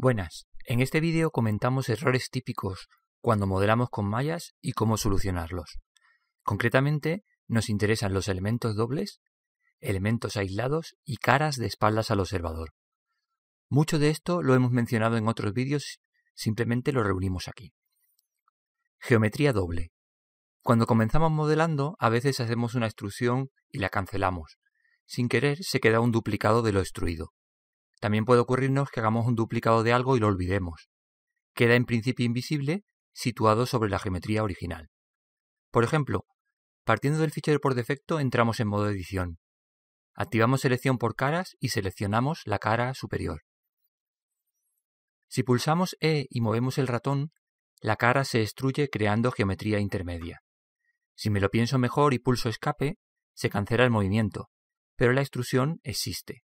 Buenas, en este vídeo comentamos errores típicos cuando modelamos con mallas y cómo solucionarlos. Concretamente, nos interesan los elementos dobles, elementos aislados y caras de espaldas al observador. Mucho de esto lo hemos mencionado en otros vídeos, simplemente lo reunimos aquí. Geometría doble. Cuando comenzamos modelando, a veces hacemos una extrusión y la cancelamos. Sin querer se queda un duplicado de lo extruido. También puede ocurrirnos que hagamos un duplicado de algo y lo olvidemos. Queda en principio invisible, situado sobre la geometría original. Por ejemplo, partiendo del fichero por defecto entramos en modo edición. Activamos selección por caras y seleccionamos la cara superior. Si pulsamos E y movemos el ratón, la cara se extruye creando geometría intermedia. Si me lo pienso mejor y pulso escape, se cancela el movimiento, pero la extrusión existe.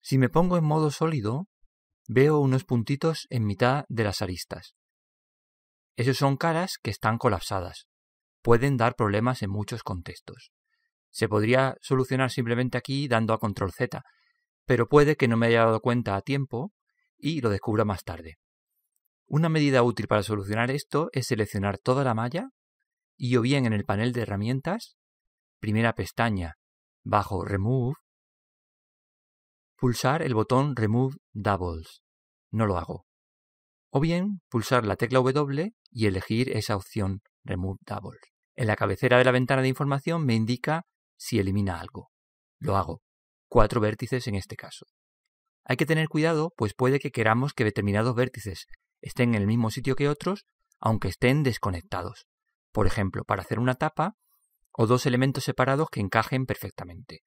Si me pongo en modo sólido, veo unos puntitos en mitad de las aristas. Esos son caras que están colapsadas. Pueden dar problemas en muchos contextos. Se podría solucionar simplemente aquí dando a control Z, pero puede que no me haya dado cuenta a tiempo y lo descubra más tarde. Una medida útil para solucionar esto es seleccionar toda la malla y o bien en el panel de herramientas, primera pestaña, bajo Remove, pulsar el botón Remove Doubles. No lo hago. O bien pulsar la tecla W y elegir esa opción Remove Doubles. En la cabecera de la ventana de información me indica si elimina algo. Lo hago. Cuatro vértices en este caso. Hay que tener cuidado, pues puede que queramos que determinados vértices estén en el mismo sitio que otros, aunque estén desconectados. Por ejemplo, para hacer una tapa o dos elementos separados que encajen perfectamente.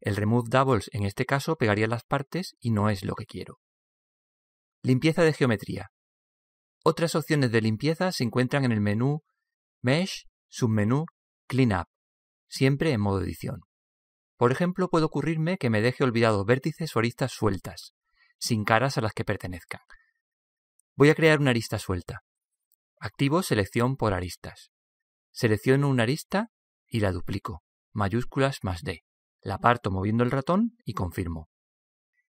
El remove doubles en este caso pegaría las partes y no es lo que quiero. Limpieza de geometría. Otras opciones de limpieza se encuentran en el menú Mesh, submenú Cleanup, siempre en modo edición. Por ejemplo, puede ocurrirme que me deje olvidados vértices o aristas sueltas, sin caras a las que pertenezcan. Voy a crear una arista suelta. Activo selección por aristas. Selecciono una arista y la duplico, mayúsculas más D. La parto moviendo el ratón y confirmo.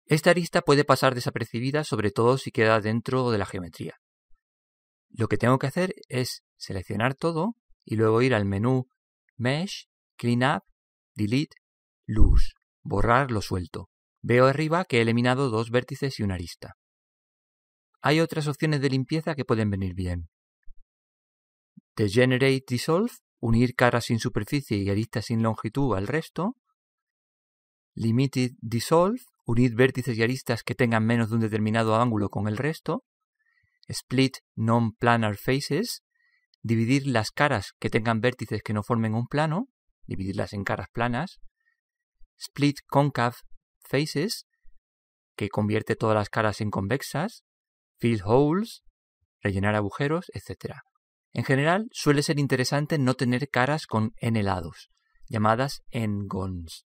Esta arista puede pasar desapercibida sobre todo si queda dentro de la geometría. Lo que tengo que hacer es seleccionar todo y luego ir al menú Mesh, Clean Up, Delete, Lose, borrar lo suelto. Veo arriba que he eliminado dos vértices y una arista. Hay otras opciones de limpieza que pueden venir bien. Degenerate Dissolve, unir caras sin superficie y aristas sin longitud al resto, Limited Dissolve, unir vértices y aristas que tengan menos de un determinado ángulo con el resto, Split Non-Planar Faces, dividir las caras que tengan vértices que no formen un plano, dividirlas en caras planas, Split Concave Faces, que convierte todas las caras en convexas, Fill Holes, rellenar agujeros, etc. En general, suele ser interesante no tener caras con n lados, llamadas n-gons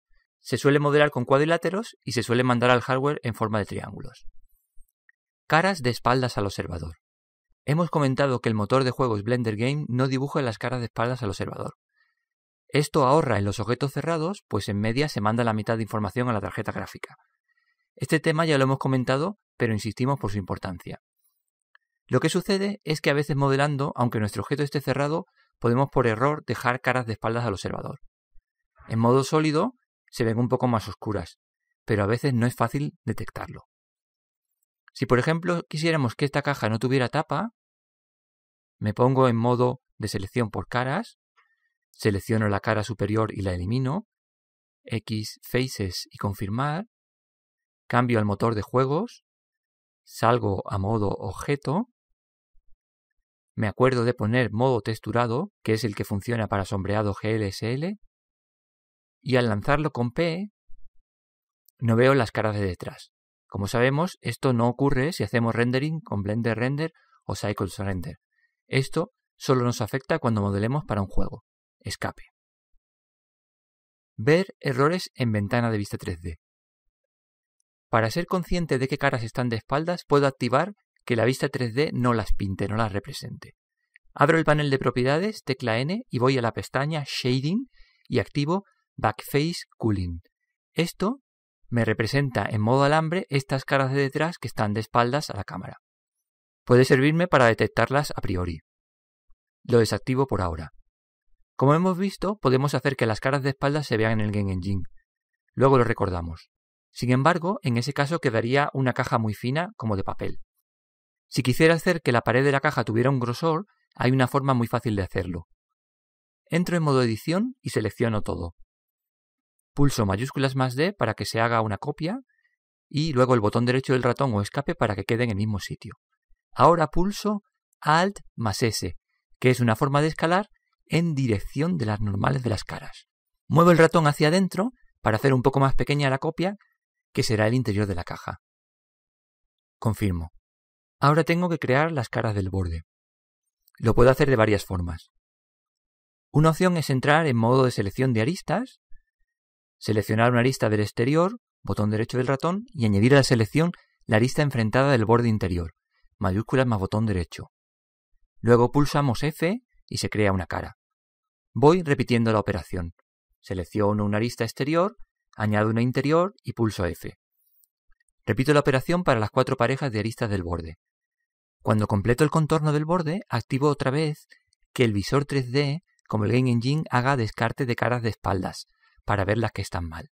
se suele modelar con cuadriláteros y se suele mandar al hardware en forma de triángulos. Caras de espaldas al observador. Hemos comentado que el motor de juegos Blender Game no dibuja las caras de espaldas al observador. Esto ahorra en los objetos cerrados, pues en media se manda la mitad de información a la tarjeta gráfica. Este tema ya lo hemos comentado, pero insistimos por su importancia. Lo que sucede es que a veces modelando, aunque nuestro objeto esté cerrado, podemos por error dejar caras de espaldas al observador. En modo sólido, se ven un poco más oscuras, pero a veces no es fácil detectarlo. Si por ejemplo quisiéramos que esta caja no tuviera tapa, me pongo en modo de selección por caras, selecciono la cara superior y la elimino, X Faces y confirmar, cambio al motor de juegos, salgo a modo objeto, me acuerdo de poner modo texturado, que es el que funciona para sombreado GLSL, y al lanzarlo con P no veo las caras de detrás. Como sabemos, esto no ocurre si hacemos rendering con Blender Render o Cycles Render. Esto solo nos afecta cuando modelemos para un juego. Escape. Ver errores en ventana de vista 3D. Para ser consciente de qué caras están de espaldas, puedo activar que la vista 3D no las pinte, no las represente. Abro el panel de propiedades, tecla N y voy a la pestaña Shading y activo backface cooling. Esto me representa en modo alambre estas caras de detrás que están de espaldas a la cámara. Puede servirme para detectarlas a priori. Lo desactivo por ahora. Como hemos visto, podemos hacer que las caras de espaldas se vean en el Game Engine. Luego lo recordamos. Sin embargo, en ese caso quedaría una caja muy fina, como de papel. Si quisiera hacer que la pared de la caja tuviera un grosor, hay una forma muy fácil de hacerlo. Entro en modo edición y selecciono todo pulso mayúsculas más D para que se haga una copia y luego el botón derecho del ratón o escape para que quede en el mismo sitio. Ahora pulso Alt más S, que es una forma de escalar en dirección de las normales de las caras. Muevo el ratón hacia adentro para hacer un poco más pequeña la copia, que será el interior de la caja. Confirmo. Ahora tengo que crear las caras del borde. Lo puedo hacer de varias formas. Una opción es entrar en modo de selección de aristas Seleccionar una arista del exterior, botón derecho del ratón, y añadir a la selección la arista enfrentada del borde interior, mayúsculas más botón derecho. Luego pulsamos F y se crea una cara. Voy repitiendo la operación. Selecciono una arista exterior, añado una interior y pulso F. Repito la operación para las cuatro parejas de aristas del borde. Cuando completo el contorno del borde, activo otra vez que el visor 3D, como el Game Engine, haga descarte de caras de espaldas, para ver las que están mal.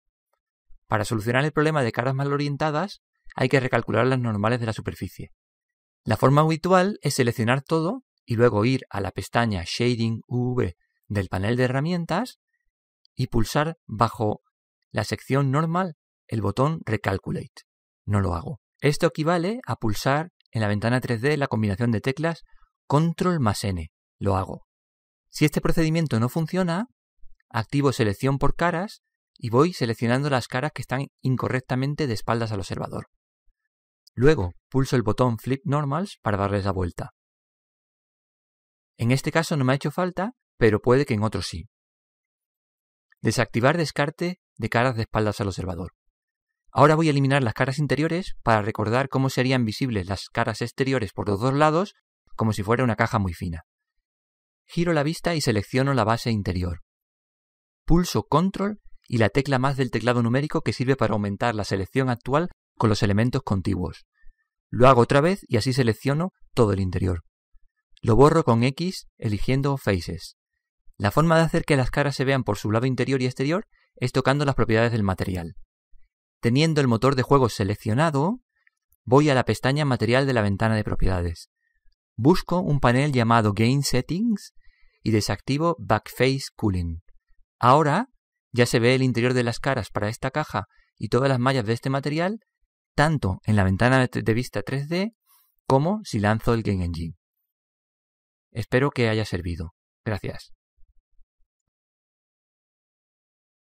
Para solucionar el problema de caras mal orientadas, hay que recalcular las normales de la superficie. La forma habitual es seleccionar todo y luego ir a la pestaña Shading UV del panel de herramientas y pulsar bajo la sección normal el botón Recalculate. No lo hago. Esto equivale a pulsar en la ventana 3D la combinación de teclas Control más N. Lo hago. Si este procedimiento no funciona, activo selección por caras y voy seleccionando las caras que están incorrectamente de espaldas al observador. Luego pulso el botón Flip Normals para darles la vuelta. En este caso no me ha hecho falta, pero puede que en otros sí. Desactivar descarte de caras de espaldas al observador. Ahora voy a eliminar las caras interiores para recordar cómo serían visibles las caras exteriores por los dos lados, como si fuera una caja muy fina. Giro la vista y selecciono la base interior pulso control y la tecla más del teclado numérico que sirve para aumentar la selección actual con los elementos contiguos. Lo hago otra vez y así selecciono todo el interior. Lo borro con X eligiendo Faces. La forma de hacer que las caras se vean por su lado interior y exterior es tocando las propiedades del material. Teniendo el motor de juego seleccionado, voy a la pestaña Material de la ventana de propiedades. Busco un panel llamado Gain Settings y desactivo Backface Cooling. Ahora ya se ve el interior de las caras para esta caja y todas las mallas de este material, tanto en la ventana de vista 3D como si lanzo el Game Engine. Espero que haya servido. Gracias.